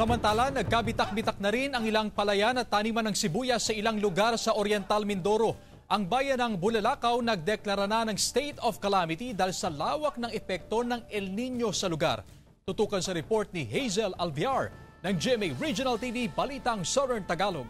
Samantala, nagkabitak-bitak na rin ang ilang palayan at taniman ng sibuyas sa ilang lugar sa Oriental Mindoro. Ang bayan ng Bulalakaw nagdeklara na ng state of calamity dahil sa lawak ng epekto ng El Nino sa lugar. Tutukan sa report ni Hazel Alviar ng GMA Regional TV Balitang Southern Tagalog.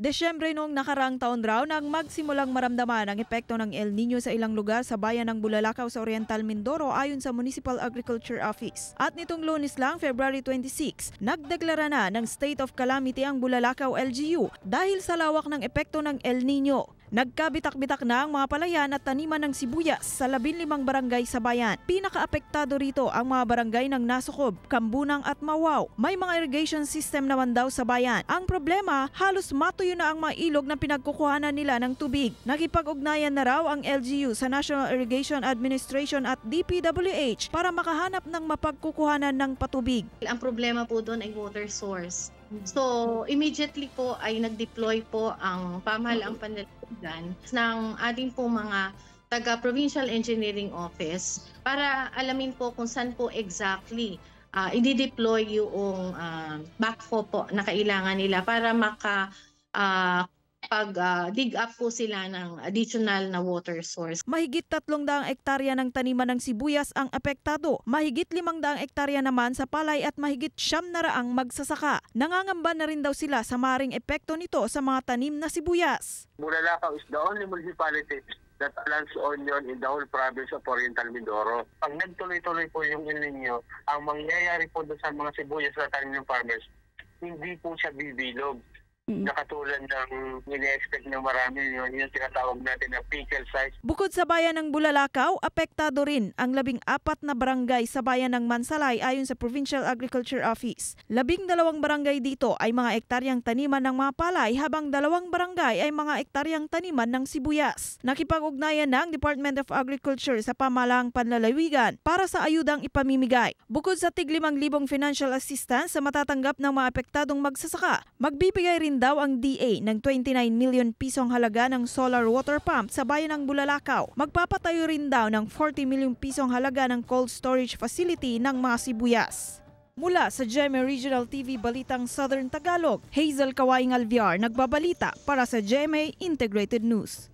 Desyembre noong nakaraang taon raw nang magsimulang maramdaman ang epekto ng El Nino sa ilang lugar sa bayan ng Bulalakaw sa Oriental Mindoro ayon sa Municipal Agriculture Office. At nitong lunes lang, February 26, nagdeklara na ng State of Calamity ang Bulalakaw LGU dahil sa lawak ng epekto ng El Nino. Nagkabitak-bitak na ang mga palayan at taniman ng sibuyas sa 15 barangay sa bayan. Pinakaapektado rito ang mga barangay ng Nasukob, Kambunang at Mawaw. May mga irrigation system naman daw sa bayan. Ang problema, halos matuyo na ang mga ilog na pinagkukuhanan nila ng tubig. Nakipag-ugnayan na raw ang LGU sa National Irrigation Administration at DPWH para makahanap ng mapagkukuhanan ng patubig. Ang problema po doon ay water source. So, immediately po ay nag-deploy po ang pamahalaang panlalaman kaibigan ng ating po mga taga-Provincial Engineering Office para alamin po kung saan po exactly uh, ah, i-deploy yung uh, backhoe po na kailangan nila para maka uh, makapag-dig ah, up po sila ng additional na water source. Mahigit 300 ektarya ng taniman ng sibuyas ang apektado. Mahigit 500 ektarya naman sa palay at mahigit 700 ang magsasaka. Nangangamba na rin daw sila sa maring epekto nito sa mga tanim na sibuyas. Bulalakaw is the only municipality that plants onion in the whole province of Oriental Mindoro. Pag nagtuloy-tuloy po yung El ang mangyayari po doon sa mga sibuyas na tanim ng farmers, hindi po siya bibilog. Mm-hmm. Nakatulad ng ine-expect ng marami, yun yung tinatawag natin na pickle size. Bukod sa bayan ng Bulalakaw, apektado rin ang labing apat na barangay sa bayan ng Mansalay ayon sa Provincial Agriculture Office. Labing dalawang barangay dito ay mga ektaryang taniman ng mapalay habang dalawang barangay ay mga ektaryang taniman ng sibuyas. Nakipag-ugnayan ng Department of Agriculture sa pamalang panlalawigan para sa ayudang ipamimigay. Bukod sa tig 5,000 financial assistance sa matatanggap ng mga apektadong magsasaka, magbibigay rin daw ang DA ng 29 million pisong halaga ng solar water pump sa bayan ng Bulalakaw. Magpapatayo rin daw ng 40 million pisong halaga ng cold storage facility ng mga sibuyas. Mula sa GMA Regional TV Balitang Southern Tagalog, Hazel Kawaing Alviar nagbabalita para sa GMA Integrated News.